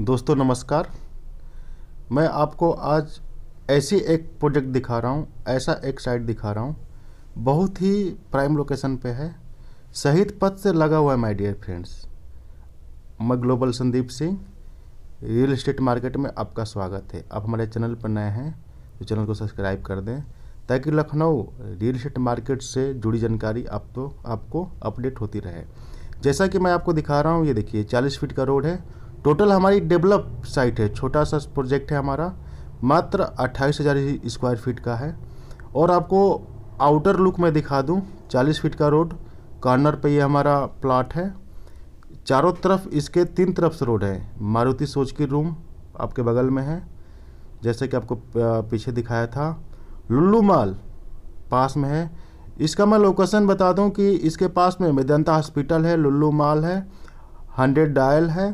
दोस्तों नमस्कार मैं आपको आज ऐसी एक प्रोजेक्ट दिखा रहा हूँ ऐसा एक साइट दिखा रहा हूँ बहुत ही प्राइम लोकेशन पे है शहीद पथ से लगा हुआ है माय डियर फ्रेंड्स मैं global Sandeep Singh real estate market में आपका स्वागत है आप हमारे चैनल पर नए हैं तो चैनल को सब्सक्राइब कर दें ताकि लखनऊ रियल इस्टेट मार्केट से जुड़ी जानकारी आप तो आपको अपडेट होती रहे जैसा कि मैं आपको दिखा रहा हूँ ये देखिए चालीस फीट का रोड है टोटल हमारी डेवलप साइट है छोटा सा प्रोजेक्ट है हमारा मात्र अट्ठाईस हज़ार स्क्वायर फीट का है और आपको आउटर लुक में दिखा दूं 40 फीट का रोड कॉर्नर पे ये हमारा प्लाट है चारों तरफ इसके तीन तरफ से रोड है मारुति सोच की रूम आपके बगल में है जैसे कि आपको पीछे दिखाया था लुल्लू माल पास में है इसका मैं लोकेशन बता दूं कि इसके पास में मेदंता हॉस्पिटल है लुल्लू माल है हंड्रेड डायल है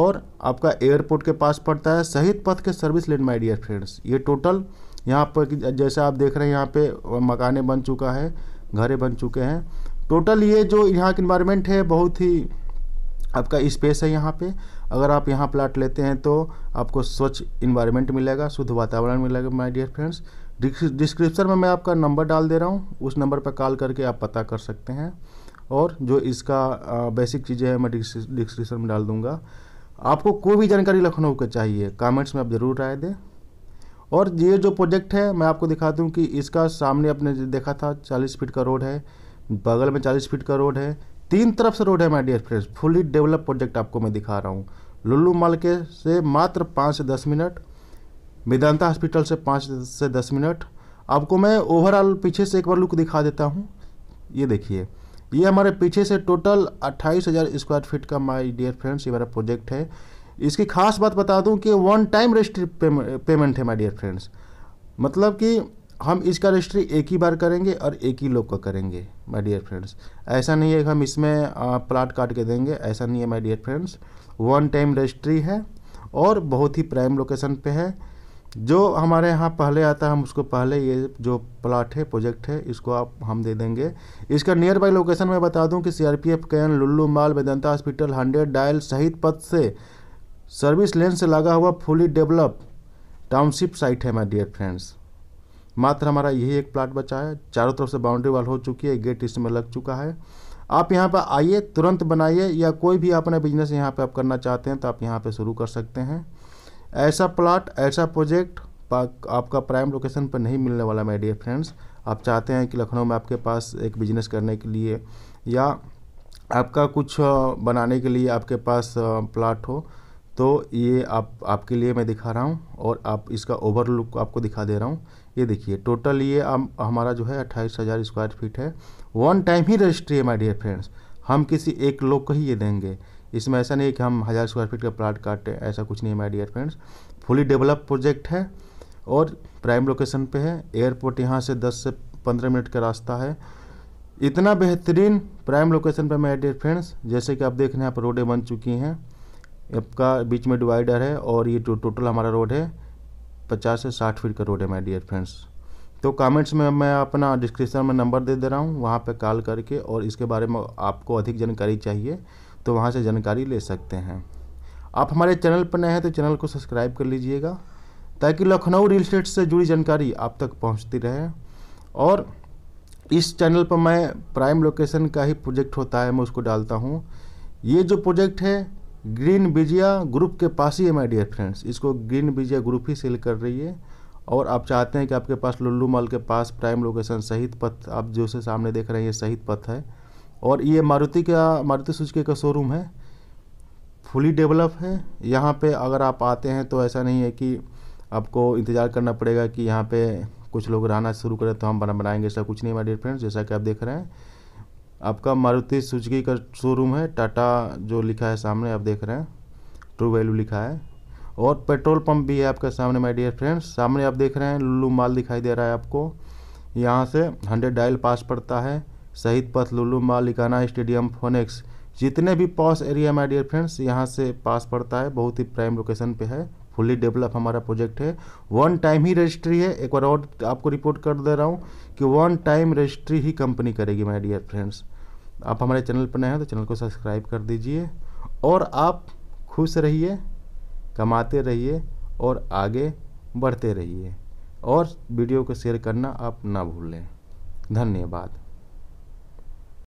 और आपका एयरपोर्ट के पास पड़ता है शहीद पथ के service lane my dear friends ये टोटल यहाँ पर जैसे आप देख रहे हैं यहाँ पे मकाने बन चुका है घरें बन चुके हैं टोटल ये जो यहाँ का इन्वायरमेंट है बहुत ही आपका स्पेस है यहाँ पे अगर आप यहाँ प्लाट लेते हैं तो आपको स्वच्छ इन्वायरमेंट मिलेगा शुद्ध वातावरण मिलेगा माई डियर फ्रेंड्स डिस्क्रिप्शन में मैं आपका नंबर डाल दे रहा हूँ उस नंबर पर कॉल करके आप पता कर सकते हैं और जो इसका बेसिक चीज़ें हैं मैं डिस्क्रिप्शन में डाल दूँगा आपको कोई भी जानकारी लखनऊ का चाहिए कमेंट्स में आप ज़रूर राय दें और ये जो प्रोजेक्ट है मैं आपको दिखा दूँ कि इसका सामने आपने देखा था चालीस फीट का रोड है बगल में चालीस फीट का रोड है तीन तरफ से रोड है my dear friends fully develop project आपको मैं दिखा रहा हूँ लुल्लू माल के से मात्र पाँच से दस मिनट मेदांता हॉस्पिटल से पाँच से दस मिनट आपको मैं ओवरऑल पीछे से एक बार लुक दिखा देता हूँ ये देखिए ये हमारे पीछे से टोटल अट्ठाईस हज़ार स्क्वायर फीट का माय डियर फ्रेंड्स ये हमारा प्रोजेक्ट है इसकी खास बात बता दूं कि वन टाइम रजिस्ट्री पेमेंट है माय डियर फ्रेंड्स मतलब कि हम इसका रजिस्ट्री एक ही बार करेंगे और एक ही लोग का करेंगे माय डियर फ्रेंड्स ऐसा नहीं है कि हम इसमें प्लाट काट के देंगे ऐसा नहीं है my dear friends one time registry है और बहुत ही प्राइम लोकेशन पर है जो हमारे यहाँ पहले आता है हम उसको पहले ये जो प्लाट है प्रोजेक्ट है इसको आप हम दे देंगे इसका नियर बाई लोकेशन मैं बता दूं कि सीआरपीएफ कैन Lulu mall Vedanta hospital hundred dial सहित पद से सर्विस लेन से लगा हुआ फुली डेवलप टाउनशिप साइट है माई डियर फ्रेंड्स मात्र हमारा यही एक प्लाट बचा है चारों तरफ से बाउंड्री वाल हो चुकी है गेट इसमें लग चुका है आप यहाँ पर आइए तुरंत बनाइए या कोई भी अपना बिजनेस यहाँ पर आप करना चाहते हैं तो आप यहाँ पर शुरू कर सकते हैं ऐसा प्लाट ऐसा प्रोजेक्ट आपका प्राइम लोकेशन पर नहीं मिलने वाला माय डियर फ्रेंड्स आप चाहते हैं कि लखनऊ में आपके पास एक बिजनेस करने के लिए या आपका कुछ बनाने के लिए आपके पास प्लाट हो तो ये आप आपके लिए मैं दिखा रहा हूँ और आप इसका ओवर लुक आपको दिखा दे रहा हूँ ये देखिए टोटल ये हमारा जो है अट्ठाईस हज़ार स्क्वायर फीट है वन टाइम ही रजिस्ट्री है माई डियर फ्रेंड्स हम किसी एक लोग को ही ये देंगे इसमें ऐसा नहीं है कि हम हज़ार स्क्वायर फीट का प्लाट काटें ऐसा कुछ नहीं है my dear friends fully develop project है और प्राइम लोकेशन पे है एयरपोर्ट यहाँ से 10 से 15 मिनट का रास्ता है इतना बेहतरीन प्राइम लोकेशन पर माई डियर फ्रेंड्स जैसे कि आप देख रहे हैं यहाँ पर रोडें बन चुकी हैं आपका बीच में डिवाइडर है और ये टो, टोटल हमारा रोड है पचास से साठ फीट का रोड है माई डियर फ्रेंड्स तो कमेंट्स में मैं अपना डिस्क्रिप्शन में नंबर दे दे रहा हूँ वहाँ पे कॉल करके और इसके बारे में आपको अधिक जानकारी चाहिए तो वहाँ से जानकारी ले सकते हैं आप हमारे चैनल पर नए हैं तो चैनल को सब्सक्राइब कर लीजिएगा ताकि लखनऊ रियल स्टेट से जुड़ी जानकारी आप तक पहुँचती रहे और इस चैनल पर मैं प्राइम लोकेशन का ही प्रोजेक्ट होता है मैं उसको डालता हूँ ये जो प्रोजेक्ट है ग्रीन बिजिया ग्रुप के पास ही है माई डियर फ्रेंड्स इसको ग्रीन बिजिया ग्रुप ही सेल कर रही है और आप चाहते हैं कि आपके पास लुल्लू मॉल के पास प्राइम लोकेशन शहीद पथ आप जो से सामने देख रहे हैं ये शहीद पथ है और ये मारुति का मारुति सुजुकी का शोरूम है फुली डेवलप है यहाँ पे अगर आप आते हैं तो ऐसा नहीं है कि आपको इंतज़ार करना पड़ेगा कि यहाँ पे कुछ लोग रहना शुरू करें तो हम बना बनाएंगे ऐसा कुछ नहीं हमारे डियर फ्रेंड्स जैसा कि आप देख रहे हैं आपका मारुति सुजुकी का शोरूम है टाटा जो लिखा है सामने आप देख रहे हैं ट्रू वैल्यू लिखा है और पेट्रोल पंप भी है आपका सामने माय डियर फ्रेंड्स सामने आप देख रहे हैं लुल्लू माल दिखाई दे रहा है आपको यहाँ से हंड्रेड डायल पास पड़ता है शहीद पथ लुलू मालिकाना स्टेडियम फोनेक्स जितने भी posh area my dear friends यहाँ से पास पड़ता है बहुत ही प्राइम लोकेशन पे है फुली डेवलप हमारा प्रोजेक्ट है वन टाइम ही रजिस्ट्री है एक बार और आपको रिपोर्ट कर दे रहा हूँ कि वन टाइम रजिस्ट्री ही कंपनी करेगी माय डियर फ्रेंड्स आप हमारे चैनल पर नए हैं तो चैनल को सब्सक्राइब कर दीजिए और आप खुश रहिए कमाते रहिए और आगे बढ़ते रहिए और वीडियो को शेयर करना आप ना भूलें धन्यवाद